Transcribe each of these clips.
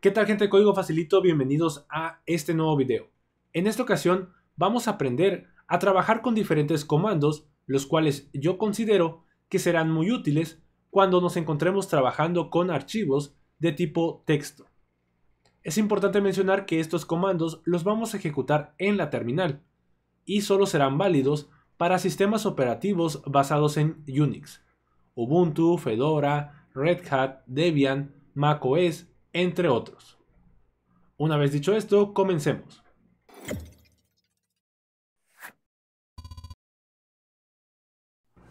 ¿Qué tal gente de Código Facilito? Bienvenidos a este nuevo video. En esta ocasión vamos a aprender a trabajar con diferentes comandos, los cuales yo considero que serán muy útiles cuando nos encontremos trabajando con archivos de tipo texto. Es importante mencionar que estos comandos los vamos a ejecutar en la terminal y solo serán válidos para sistemas operativos basados en Unix, Ubuntu, Fedora, Red Hat, Debian, macOS, entre otros. Una vez dicho esto, comencemos.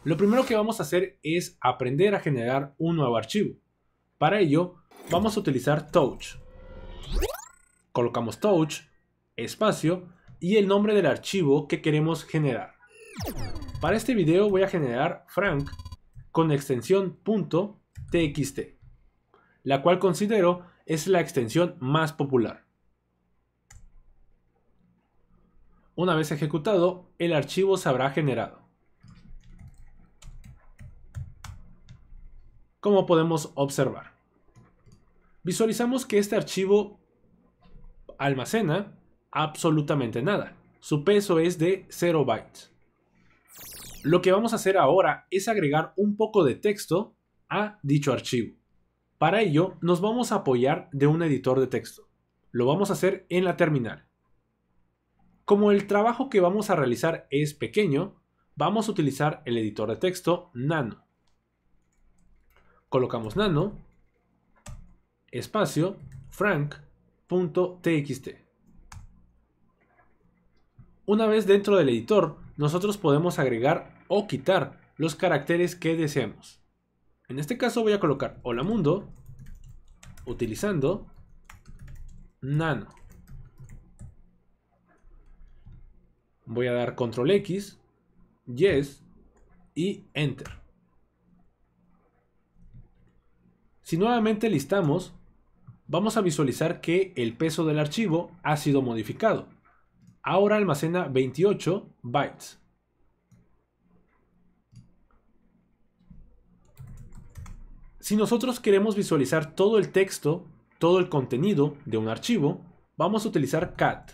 Lo primero que vamos a hacer es aprender a generar un nuevo archivo. Para ello, vamos a utilizar Touch. Colocamos Touch, espacio y el nombre del archivo que queremos generar. Para este video voy a generar Frank con extensión .txt, la cual considero es la extensión más popular. Una vez ejecutado, el archivo se habrá generado. Como podemos observar, visualizamos que este archivo almacena absolutamente nada. Su peso es de 0 bytes. Lo que vamos a hacer ahora es agregar un poco de texto a dicho archivo. Para ello, nos vamos a apoyar de un editor de texto. Lo vamos a hacer en la terminal. Como el trabajo que vamos a realizar es pequeño, vamos a utilizar el editor de texto Nano. Colocamos Nano, espacio, frank.txt. Una vez dentro del editor, nosotros podemos agregar o quitar los caracteres que deseemos. En este caso voy a colocar hola mundo utilizando nano. Voy a dar control X, yes y enter. Si nuevamente listamos, vamos a visualizar que el peso del archivo ha sido modificado. Ahora almacena 28 bytes. Si nosotros queremos visualizar todo el texto, todo el contenido de un archivo, vamos a utilizar cat.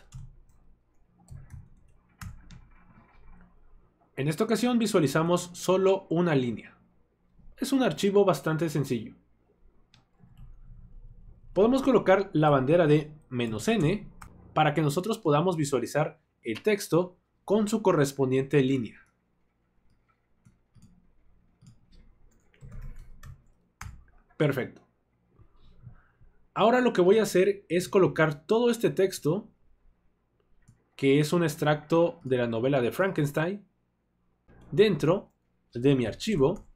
En esta ocasión visualizamos solo una línea. Es un archivo bastante sencillo. Podemos colocar la bandera de "-n", para que nosotros podamos visualizar el texto con su correspondiente línea. Perfecto. Ahora lo que voy a hacer es colocar todo este texto, que es un extracto de la novela de Frankenstein, dentro de mi archivo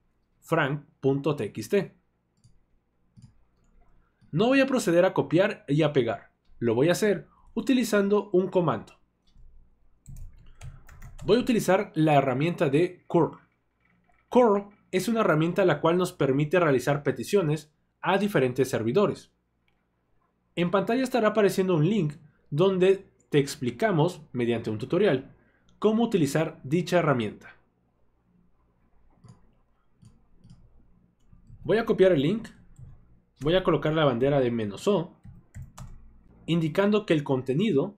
frank.txt. No voy a proceder a copiar y a pegar. Lo voy a hacer utilizando un comando. Voy a utilizar la herramienta de curl. Curl es una herramienta la cual nos permite realizar peticiones a diferentes servidores. En pantalla estará apareciendo un link donde te explicamos, mediante un tutorial, cómo utilizar dicha herramienta. Voy a copiar el link, voy a colocar la bandera de menos "-o", indicando que el contenido,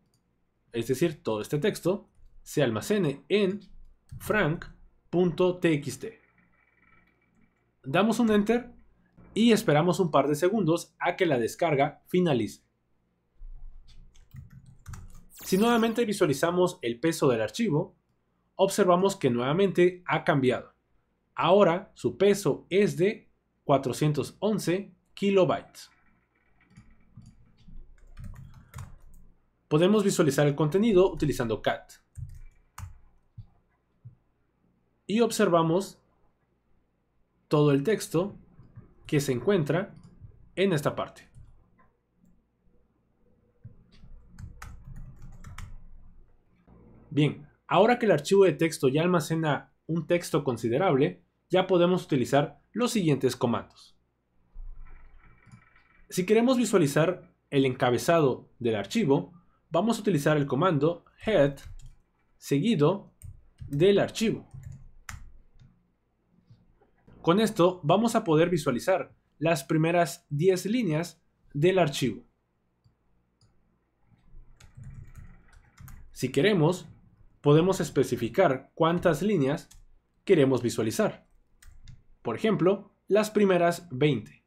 es decir, todo este texto, se almacene en frank.txt damos un enter y esperamos un par de segundos a que la descarga finalice. Si nuevamente visualizamos el peso del archivo, observamos que nuevamente ha cambiado. Ahora su peso es de 411 kilobytes. Podemos visualizar el contenido utilizando CAT. Y observamos todo el texto que se encuentra en esta parte. Bien, ahora que el archivo de texto ya almacena un texto considerable, ya podemos utilizar los siguientes comandos. Si queremos visualizar el encabezado del archivo, vamos a utilizar el comando head seguido del archivo. Con esto vamos a poder visualizar las primeras 10 líneas del archivo. Si queremos, podemos especificar cuántas líneas queremos visualizar. Por ejemplo, las primeras 20.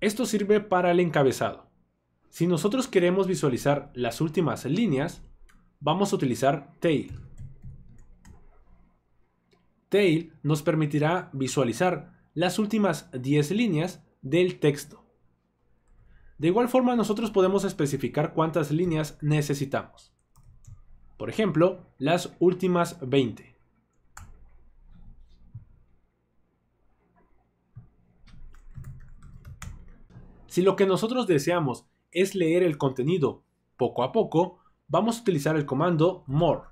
Esto sirve para el encabezado. Si nosotros queremos visualizar las últimas líneas, Vamos a utilizar tail. Tail nos permitirá visualizar las últimas 10 líneas del texto. De igual forma nosotros podemos especificar cuántas líneas necesitamos. Por ejemplo, las últimas 20. Si lo que nosotros deseamos es leer el contenido poco a poco, vamos a utilizar el comando more.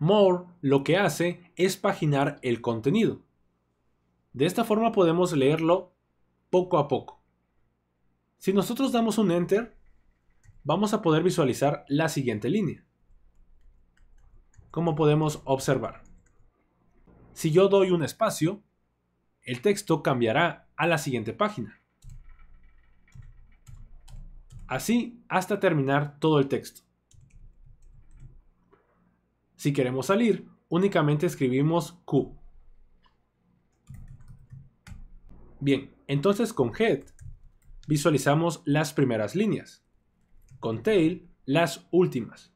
More lo que hace es paginar el contenido. De esta forma podemos leerlo poco a poco. Si nosotros damos un enter, vamos a poder visualizar la siguiente línea. Como podemos observar. Si yo doy un espacio, el texto cambiará a la siguiente página. Así hasta terminar todo el texto. Si queremos salir, únicamente escribimos Q. Bien, entonces con head visualizamos las primeras líneas, con tail las últimas.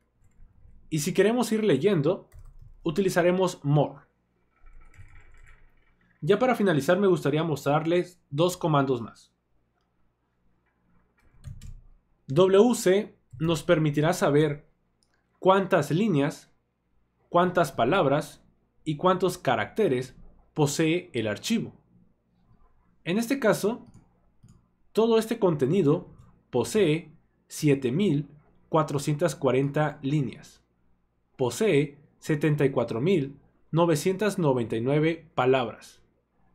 Y si queremos ir leyendo, utilizaremos more. Ya para finalizar me gustaría mostrarles dos comandos más. WC nos permitirá saber cuántas líneas, cuántas palabras y cuántos caracteres posee el archivo. En este caso, todo este contenido posee 7.440 líneas, posee 74.999 palabras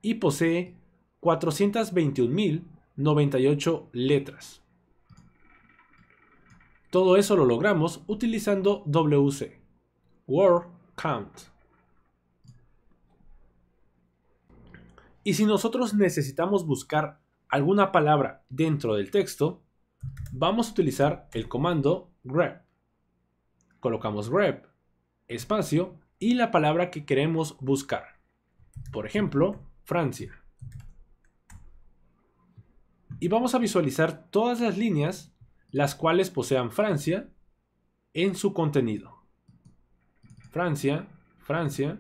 y posee 421.098 letras. Todo eso lo logramos utilizando WC, Word Count. Y si nosotros necesitamos buscar alguna palabra dentro del texto, vamos a utilizar el comando grep. Colocamos grep, espacio y la palabra que queremos buscar. Por ejemplo, Francia. Y vamos a visualizar todas las líneas las cuales posean Francia en su contenido. Francia, Francia.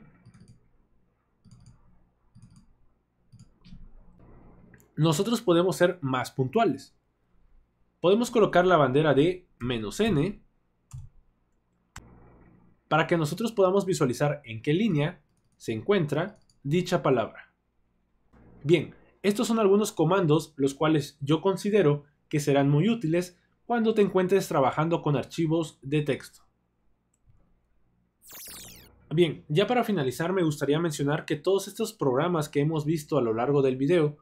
Nosotros podemos ser más puntuales. Podemos colocar la bandera de menos n para que nosotros podamos visualizar en qué línea se encuentra dicha palabra. Bien, estos son algunos comandos los cuales yo considero que serán muy útiles cuando te encuentres trabajando con archivos de texto. Bien, ya para finalizar me gustaría mencionar que todos estos programas que hemos visto a lo largo del video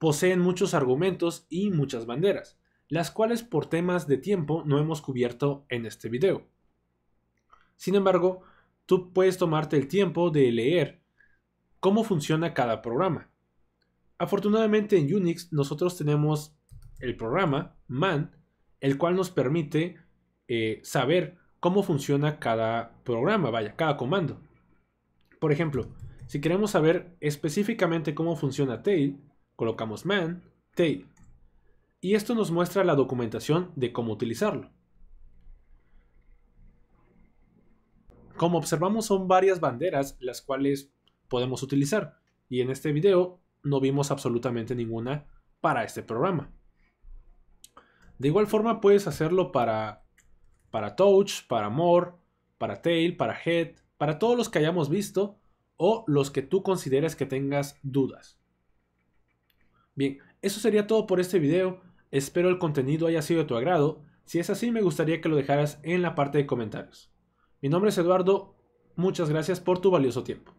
poseen muchos argumentos y muchas banderas, las cuales por temas de tiempo no hemos cubierto en este video. Sin embargo, tú puedes tomarte el tiempo de leer cómo funciona cada programa. Afortunadamente en Unix nosotros tenemos el programa man el cual nos permite eh, saber cómo funciona cada programa, vaya, cada comando. Por ejemplo, si queremos saber específicamente cómo funciona tail, colocamos man tail. Y esto nos muestra la documentación de cómo utilizarlo. Como observamos son varias banderas las cuales podemos utilizar y en este video no vimos absolutamente ninguna para este programa. De igual forma puedes hacerlo para, para Touch, para More, para Tail, para Head, para todos los que hayamos visto o los que tú consideres que tengas dudas. Bien, eso sería todo por este video. Espero el contenido haya sido de tu agrado. Si es así, me gustaría que lo dejaras en la parte de comentarios. Mi nombre es Eduardo. Muchas gracias por tu valioso tiempo.